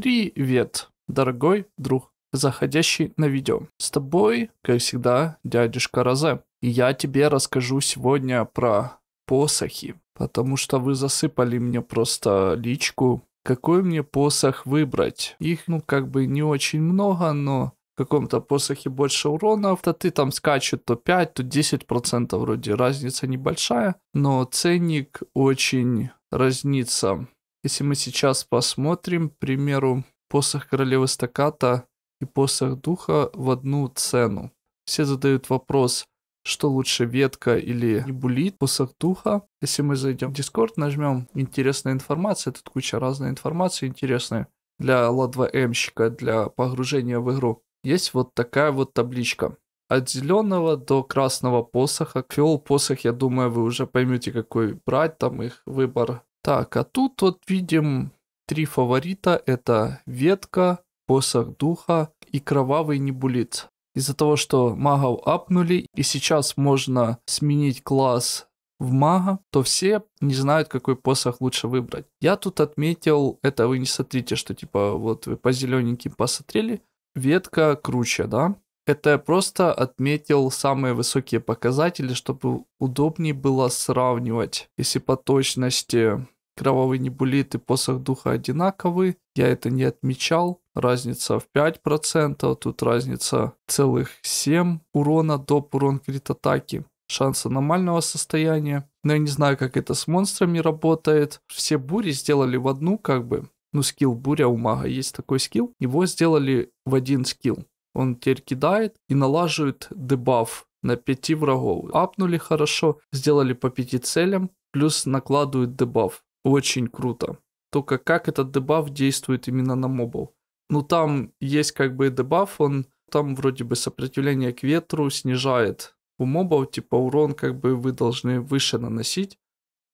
Привет, дорогой друг, заходящий на видео. С тобой, как всегда, дядюшка Розе. И я тебе расскажу сегодня про посохи, потому что вы засыпали мне просто личку. Какой мне посох выбрать? Их, ну, как бы не очень много, но в каком-то посохе больше урона, то ты там скачет то 5, то 10%, вроде разница небольшая, но ценник очень разнится если мы сейчас посмотрим, к примеру, посох королевы стаката и посох духа в одну цену. Все задают вопрос, что лучше ветка или небулит посох духа. Если мы зайдем в Discord, нажмем «Интересная информация», тут куча разной информации интересной для ладва-эмщика, для погружения в игру. Есть вот такая вот табличка. От зеленого до красного посоха. Фиол посох, я думаю, вы уже поймете, какой брать. Там их выбор так, а тут вот видим три фаворита. Это ветка, посох духа и кровавый небулит. Из-за того, что магов апнули, и сейчас можно сменить класс в мага, то все не знают, какой посох лучше выбрать. Я тут отметил, это вы не смотрите, что типа вот вы по зелененьким посмотрели, ветка круче, да? Это я просто отметил самые высокие показатели, чтобы удобнее было сравнивать, если по точности Кровавый небулит и посох духа одинаковы. Я это не отмечал. Разница в 5%. Тут разница целых 7 урона до урон крит атаки. Шанс аномального состояния. Но я не знаю, как это с монстрами работает. Все бури сделали в одну, как бы. Ну, скилл буря у мага. Есть такой скилл. Его сделали в один скилл. Он теперь кидает и налаживает дебаф на 5 врагов. Апнули хорошо, сделали по 5 целям, плюс накладывают дебаф очень круто. Только как этот дебаф действует именно на мобов. Ну там есть как бы дебаф, он там вроде бы сопротивление к ветру снижает. У мобов типа урон как бы вы должны выше наносить.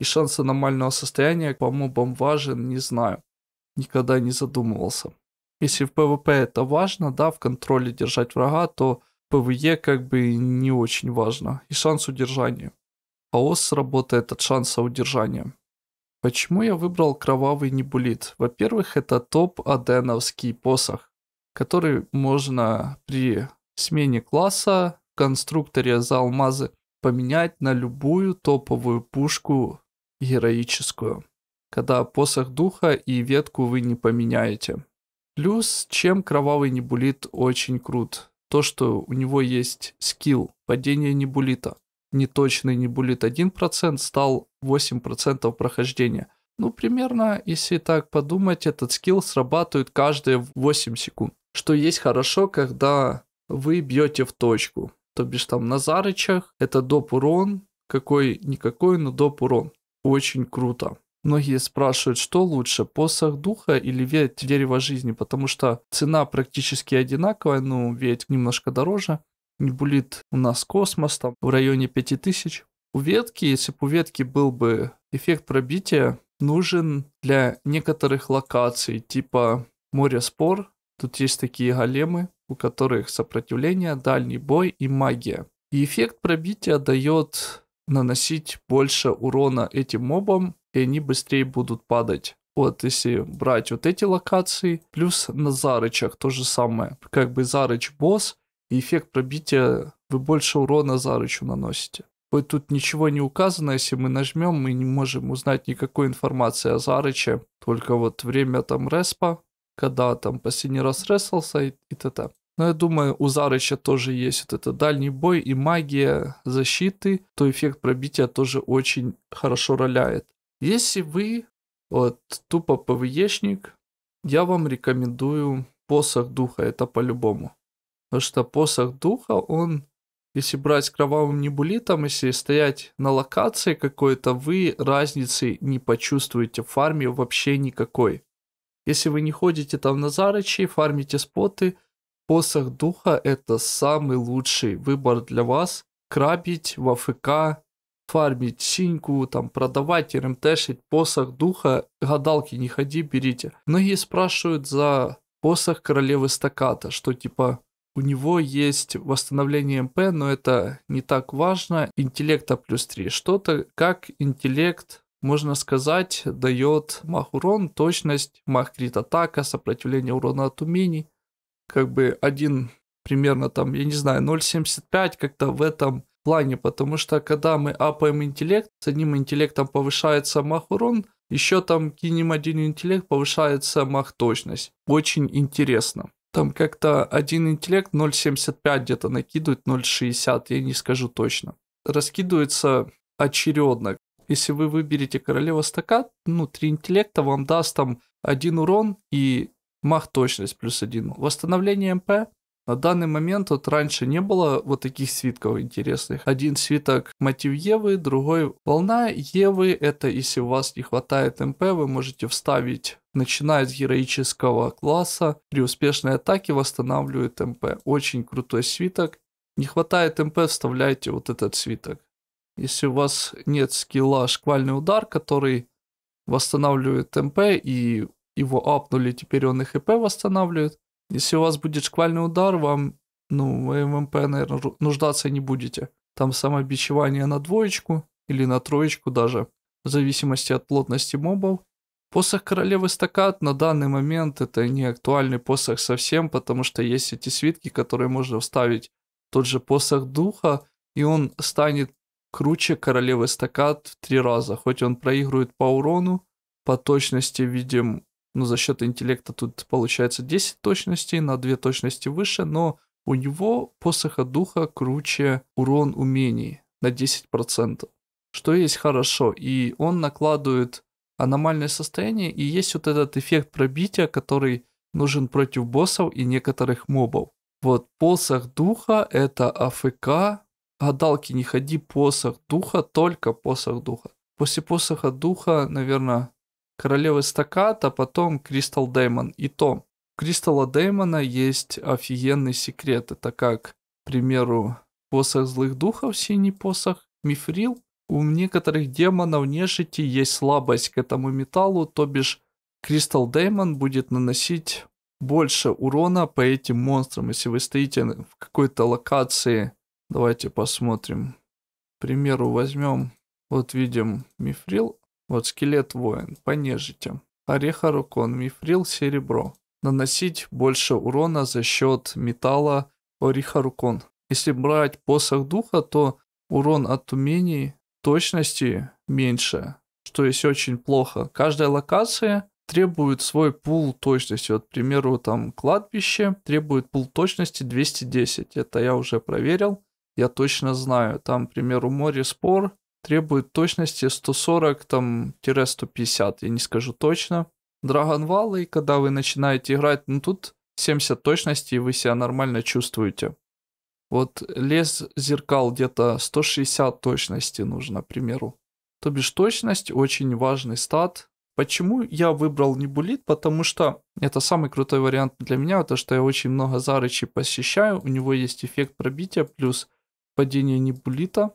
И шанс аномального состояния по мобам важен, не знаю. Никогда не задумывался. Если в ПВП это важно, да, в контроле держать врага, то ПВЕ как бы не очень важно. И шанс удержания. Хаос работает от шанса удержания. Почему я выбрал кровавый небулит? Во-первых, это топ-аденовский посох, который можно при смене класса в конструкторе за алмазы поменять на любую топовую пушку героическую, когда посох духа и ветку вы не поменяете. Плюс, чем кровавый небулит очень крут, то что у него есть скилл падение небулита. Неточный небулит 1% стал 8% прохождения. Ну, примерно, если так подумать, этот скилл срабатывает каждые 8 секунд. Что есть хорошо, когда вы бьете в точку. То бишь там на зарычах это доп урон, какой-никакой, но доп урон. Очень круто. Многие спрашивают, что лучше, посох духа или ведь дерево жизни, потому что цена практически одинаковая, ну ведь немножко дороже. Не булит у нас космос там в районе 5000. У ветки, если бы у ветки был бы эффект пробития, нужен для некоторых локаций, типа море спор. Тут есть такие големы, у которых сопротивление, дальний бой и магия. И эффект пробития дает наносить больше урона этим мобам, и они быстрее будут падать. Вот, если брать вот эти локации, плюс на зарычах то же самое. Как бы зарыч босс, и эффект пробития вы больше урона зарычу наносите. Вот тут ничего не указано, если мы нажмем, мы не можем узнать никакой информации о Зарыче, только вот время там респа, когда там последний раз реслался и, и т.т. Но я думаю, у Зарыча тоже есть вот это дальний бой и магия защиты, то эффект пробития тоже очень хорошо роляет. Если вы вот тупо ПВЕшник, я вам рекомендую посох духа, это по-любому. Потому что посох духа, он если брать кровавым небулитом, если стоять на локации какой-то, вы разницы не почувствуете в фарме вообще никакой. Если вы не ходите там на зарычи, фармите споты, посох духа это самый лучший выбор для вас. Крабить в АФК, фармить синьку, там продавать, РМТшить, посох духа, гадалки не ходи, берите. Многие спрашивают за посох королевы стаката, что типа у него есть восстановление МП, но это не так важно. Интеллекта плюс 3. Что-то как интеллект, можно сказать, дает мах урон, точность, мах крит атака, сопротивление урона от умений. Как бы один примерно там, я не знаю, 0.75 как-то в этом плане, потому что когда мы апаем интеллект, с одним интеллектом повышается мах урон, еще там кинем один интеллект, повышается мах точность. Очень интересно. Там как-то один интеллект 0,75 где-то накидывает, 0,60, я не скажу точно. Раскидывается очередно. Если вы выберете королева стакат, ну, три интеллекта вам даст там один урон и мах точность плюс один. Восстановление МП на данный момент вот раньше не было вот таких свитков интересных. Один свиток мотив Евы, другой волна Евы. Это если у вас не хватает МП, вы можете вставить начиная с героического класса, при успешной атаке восстанавливает МП. Очень крутой свиток. Не хватает МП, вставляйте вот этот свиток. Если у вас нет скилла шквальный удар, который восстанавливает МП и его апнули, теперь он и ХП восстанавливает, если у вас будет шквальный удар, вам, ну, в ММП, наверное, нуждаться не будете. Там самобичевание на двоечку или на троечку даже, в зависимости от плотности мобов. Посох королевы стакат на данный момент это не актуальный посох совсем, потому что есть эти свитки, которые можно вставить в тот же посох духа, и он станет круче королевы стакат в три раза. Хоть он проигрывает по урону, по точности видим но ну, за счет интеллекта тут получается 10 точностей, на 2 точности выше, но у него посоха духа круче урон умений на 10%, что есть хорошо, и он накладывает аномальное состояние, и есть вот этот эффект пробития, который нужен против боссов и некоторых мобов. Вот посох духа это АФК, гадалки не ходи, посох духа, только посох духа. После посоха духа, наверное, Королевы Стаката, потом Кристал Деймон. И то, у Кристалла Дэймона есть офигенный секрет. Это как, к примеру, посох злых духов, синий посох, мифрил. У некоторых демонов нежити есть слабость к этому металлу, то бишь Кристалл Деймон будет наносить больше урона по этим монстрам. Если вы стоите в какой-то локации, давайте посмотрим. К примеру, возьмем, вот видим мифрил, вот скелет воин, по нежитям. Ореха рукон, мифрил, серебро. Наносить больше урона за счет металла ореха рукон. Если брать посох духа, то урон от умений точности меньше, что есть очень плохо. Каждая локация требует свой пул точности. Вот, к примеру, там кладбище требует пул точности 210. Это я уже проверил, я точно знаю. Там, к примеру, море спор требует точности 140-150, я не скажу точно. Dragon Valley, когда вы начинаете играть, ну тут 70 точности, вы себя нормально чувствуете. Вот лес зеркал где-то 160 точности нужно, к примеру. То бишь точность очень важный стат. Почему я выбрал небулит? Потому что это самый крутой вариант для меня, потому что я очень много зарычей посещаю. У него есть эффект пробития плюс падение небулита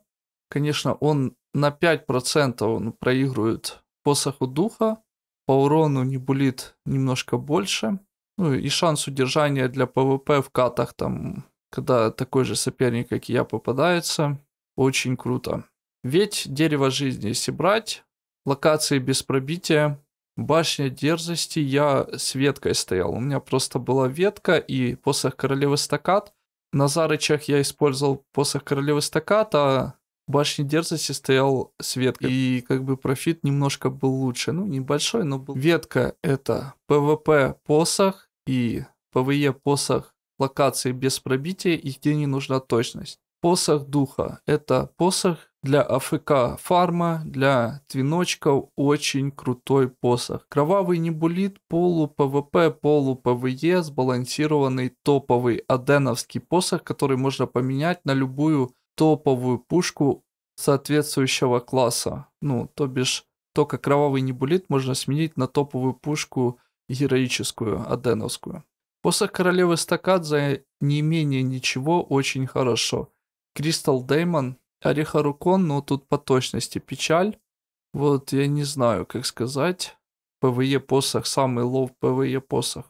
конечно, он на 5% он проигрывает посоху духа, по урону не булит немножко больше, ну и шанс удержания для ПВП в катах там, когда такой же соперник, как и я, попадается, очень круто. Ведь дерево жизни, если брать, локации без пробития, башня дерзости, я с веткой стоял. У меня просто была ветка и посох королевы стакат. На зарычах я использовал посох королевы стакат, а башни дерзости стоял с веткой. И как бы профит немножко был лучше. Ну, небольшой, но был. Ветка это ПВП посох и ПВЕ посох локации без пробития и где не нужна точность. Посох духа это посох для АФК фарма, для твиночков очень крутой посох. Кровавый небулит, полу ПВП, полу ПВЕ, сбалансированный топовый аденовский посох, который можно поменять на любую топовую пушку соответствующего класса. Ну, то бишь, только как кровавый небулит можно сменить на топовую пушку героическую, аденовскую. Посох королевы стакат за не менее ничего очень хорошо. Кристал Деймон, Орехарукон, но тут по точности печаль. Вот я не знаю, как сказать. ПВЕ посох, самый лов ПВЕ посох.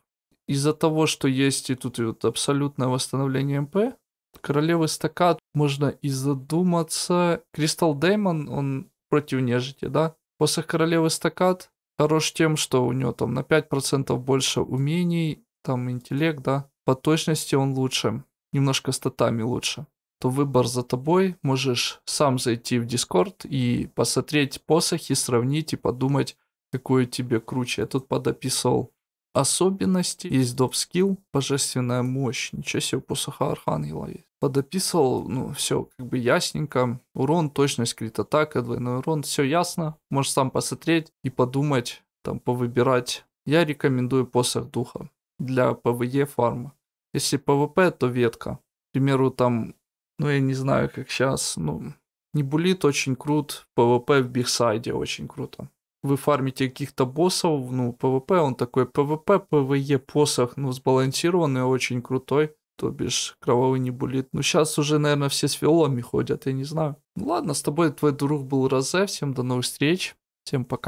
Из-за того, что есть и тут и вот абсолютное восстановление МП, королевы стакат можно и задуматься. Кристал Деймон, он против нежити, да? Посох королевы стакат хорош тем, что у него там на 5% больше умений, там интеллект, да? По точности он лучше, немножко статами лучше. То выбор за тобой, можешь сам зайти в Дискорд и посмотреть посохи, сравнить и подумать, какой тебе круче. Я тут подописывал особенности. Есть доп скилл, божественная мощь. Ничего себе, посоха архангела есть. Подописал, ну, все как бы ясненько. Урон, точность, крит атака, э, двойной урон. Все ясно. Можешь сам посмотреть и подумать, там, повыбирать. Я рекомендую посох духа для ПВЕ фарма. Если ПВП, то ветка. К примеру, там, ну, я не знаю, как сейчас, ну, не булит очень крут, ПВП в бигсайде очень круто вы фармите каких-то боссов, ну, ПВП, он такой ПВП, ПВЕ посох, ну, сбалансированный, очень крутой. То бишь, кровавый не булит. Ну, сейчас уже, наверное, все с фиолами ходят, я не знаю. Ну, ладно, с тобой твой друг был Розе. Всем до новых встреч. Всем пока.